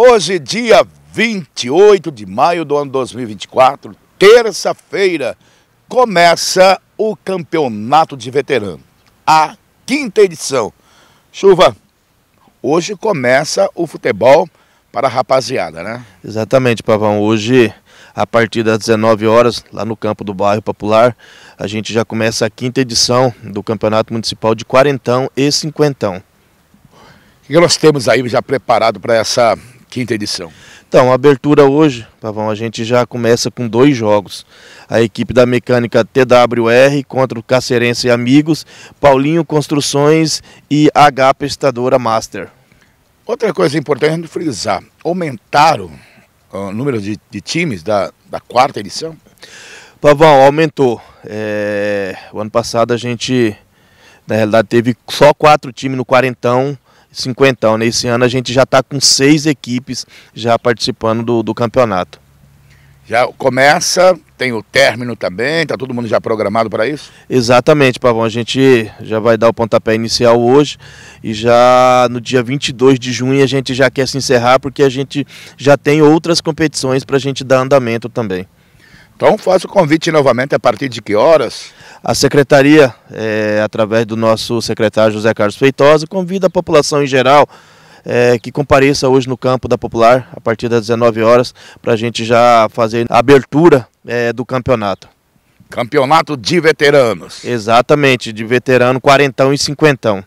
Hoje, dia 28 de maio do ano 2024, terça-feira, começa o Campeonato de Veterano, a quinta edição. Chuva, hoje começa o futebol para a rapaziada, né? Exatamente, Pavão. Hoje, a partir das 19 horas, lá no campo do bairro Popular, a gente já começa a quinta edição do Campeonato Municipal de Quarentão e Cinquentão. O que nós temos aí já preparado para essa quinta edição? Então, a abertura hoje, Pavão, a gente já começa com dois jogos. A equipe da mecânica TWR contra o Cacerense Amigos, Paulinho Construções e H Pestadora Master. Outra coisa importante é frisar, aumentaram ah, o número de, de times da, da quarta edição? Pavão, aumentou. É, o ano passado a gente, na realidade, teve só quatro times no quarentão cinquentão. Nesse né? ano a gente já está com seis equipes já participando do, do campeonato. Já começa, tem o término também, está todo mundo já programado para isso? Exatamente, Pavão. A gente já vai dar o pontapé inicial hoje e já no dia 22 de junho a gente já quer se encerrar porque a gente já tem outras competições para a gente dar andamento também. Então faço o convite novamente a partir de que horas? A secretaria, é, através do nosso secretário José Carlos Feitosa, convida a população em geral é, que compareça hoje no campo da Popular a partir das 19 horas para a gente já fazer a abertura é, do campeonato. Campeonato de veteranos. Exatamente, de veterano quarentão e cinquentão.